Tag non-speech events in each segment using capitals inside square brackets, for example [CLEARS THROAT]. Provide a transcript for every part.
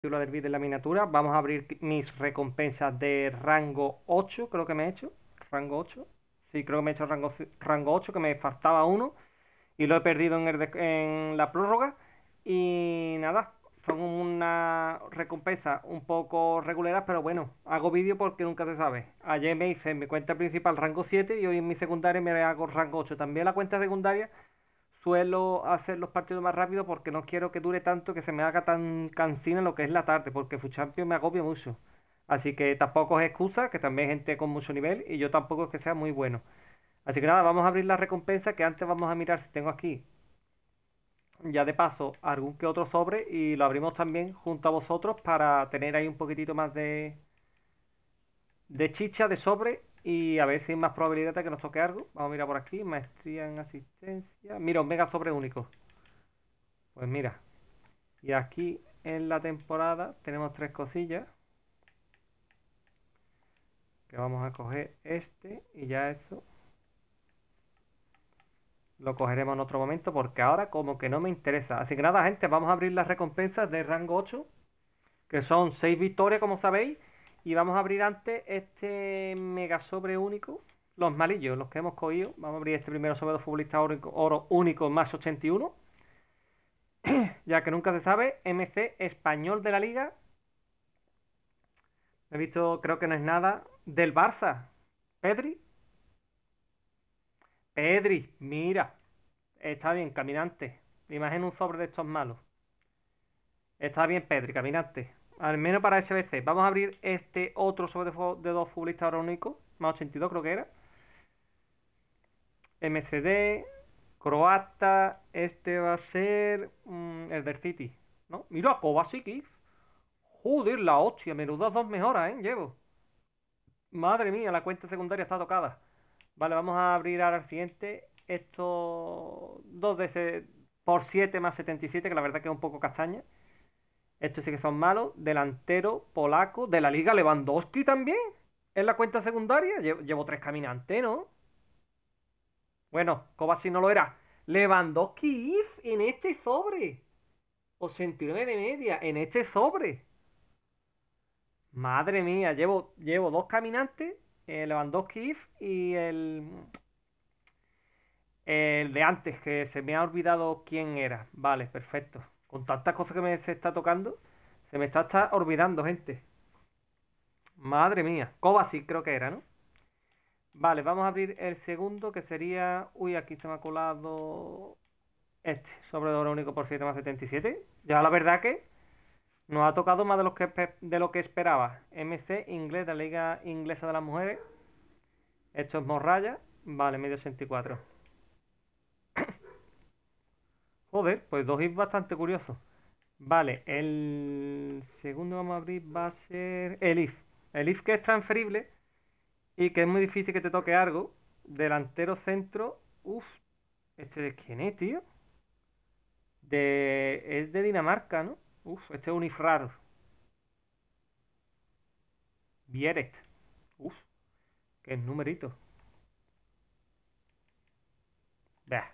título del en la miniatura. Vamos a abrir mis recompensas de rango 8, creo que me he hecho. Rango 8. Sí, creo que me he hecho rango, rango 8, que me faltaba uno. Y lo he perdido en, en la prórroga. Y nada, son una recompensa un poco reguleras, pero bueno, hago vídeo porque nunca se sabe. Ayer me hice en mi cuenta principal rango 7 y hoy en mi secundaria me hago rango 8. También la cuenta secundaria suelo hacer los partidos más rápido porque no quiero que dure tanto, que se me haga tan cansina lo que es la tarde, porque Fuchampio me agobia mucho. Así que tampoco es excusa, que también hay gente con mucho nivel y yo tampoco es que sea muy bueno. Así que nada, vamos a abrir la recompensa que antes vamos a mirar si tengo aquí. Ya de paso, algún que otro sobre y lo abrimos también junto a vosotros para tener ahí un poquitito más de, de chicha, de sobre y a ver si hay más probabilidad de que nos toque algo. Vamos a mirar por aquí. Maestría en asistencia. Mira, Omega sobre único. Pues mira. Y aquí en la temporada tenemos tres cosillas. Que vamos a coger este y ya eso. Lo cogeremos en otro momento porque ahora como que no me interesa. Así que nada, gente, vamos a abrir las recompensas de rango 8. Que son 6 victorias, como sabéis. Y vamos a abrir antes este mega sobre único. Los malillos, los que hemos cogido. Vamos a abrir este primero sobre de futbolistas oro, único más 81. [CLEARS THROAT] ya que nunca se sabe, MC español de la liga. He visto, creo que no es nada. Del Barça. Pedri. Pedri, mira. Está bien, caminante. Imagen un sobre de estos malos. Está bien, Pedri, caminante. Al menos para SBC. Vamos a abrir este otro sobre de dos futbolistas ahora Más 82 creo que era. MCD. Croata. Este va a ser mm, el del City. ¿no? Mira, Kovacic. Joder, la hostia. Menudas dos mejoras, ¿eh? Llevo. Madre mía, la cuenta secundaria está tocada. Vale, vamos a abrir ahora el siguiente. Esto dos de ese por 7 más 77, que la verdad que es un poco castaña. Estos sí que son malos. Delantero polaco de la Liga Lewandowski también. En la cuenta secundaria. Llevo, tres caminantes, ¿no? Bueno, Kovacic no lo era. Lewandowski if en este sobre. O de media en este sobre. Madre mía, llevo, llevo dos caminantes. Eh, Lewandowski if y el. El de antes, que se me ha olvidado quién era. Vale, perfecto. Con tantas cosas que me se está tocando, se me está, olvidando, gente. Madre mía. Kovacic creo que era, ¿no? Vale, vamos a abrir el segundo que sería... Uy, aquí se me ha colado... Este, sobre oro único por 7 más 77. Ya la verdad que nos ha tocado más de lo que, de lo que esperaba. MC inglés de la Liga Inglesa de las Mujeres. Esto es Morraya. Vale, medio 64. Joder, pues dos IFs bastante curiosos. Vale, el segundo vamos a abrir va a ser el if. El if que es transferible y que es muy difícil que te toque algo. Delantero centro. Uf, ¿este de quién es, tío? De, es de Dinamarca, ¿no? Uf, este es un if raro. Vieret. Uf, qué numerito. Vea.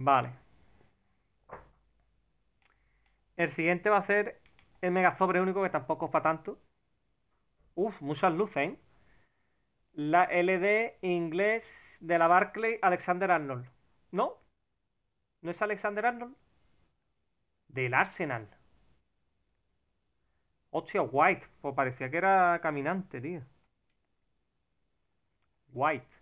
Vale. El siguiente va a ser el mega sobre único, que tampoco es para tanto. Uf, muchas luces, ¿eh? La LD inglés de la Barclay Alexander Arnold. ¿No? ¿No es Alexander Arnold? Del Arsenal. Hostia, White. Pues parecía que era caminante, tío. White.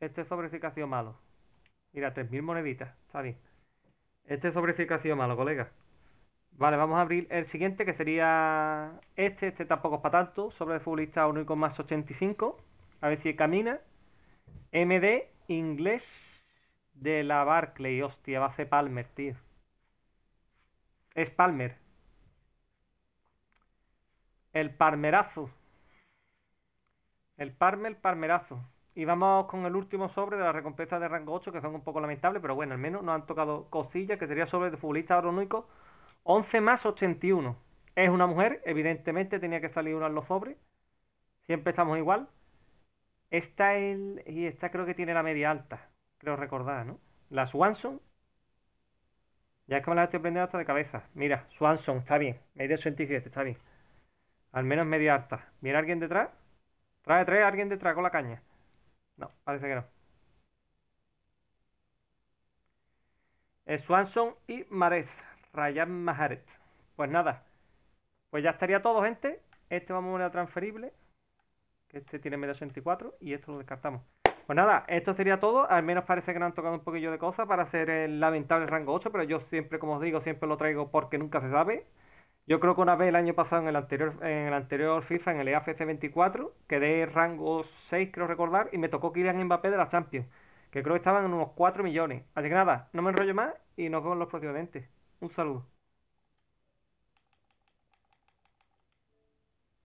Este sobre sí malo. Mira, 3.000 moneditas. Está bien. Este sobre sí malo, colega. Vale, vamos a abrir el siguiente, que sería este. Este tampoco es para tanto. Sobre de futbolista único más 85. A ver si camina. MD, inglés de la Barclay. Hostia, va a ser Palmer, tío. Es Palmer. El palmerazo. El Palmer, el palmerazo. Y vamos con el último sobre de la recompensa de rango 8, que son un poco lamentables, pero bueno, al menos nos han tocado cosillas, que sería sobre de futbolista agronómico. 11 más 81. Es una mujer, evidentemente tenía que salir una en los sobres. Siempre estamos igual. Esta el, y esta creo que tiene la media alta, creo recordar, ¿no? La Swanson. Ya es que me la estoy prendiendo hasta de cabeza. Mira, Swanson, está bien. Media 87, está bien. Al menos media alta. ¿Viene alguien detrás? Trae tres, alguien detrás con la caña. No, parece que no. Eh, Swanson y Marez. Rayan Maharet. Pues nada. Pues ya estaría todo, gente. Este vamos a poner a transferible. Que este tiene medio 64. Y esto lo descartamos. Pues nada, esto sería todo. Al menos parece que han tocado un poquillo de cosas para hacer el lamentable rango 8. Pero yo siempre, como os digo, siempre lo traigo porque nunca se sabe. Yo creo que una vez el año pasado en el anterior, en el anterior FIFA, en el EAFC 24, quedé rango 6, creo recordar, y me tocó Kylian Mbappé de la Champions, que creo que estaban en unos 4 millones. Así que nada, no me enrollo más y nos vemos en los próximos lentes. Un saludo.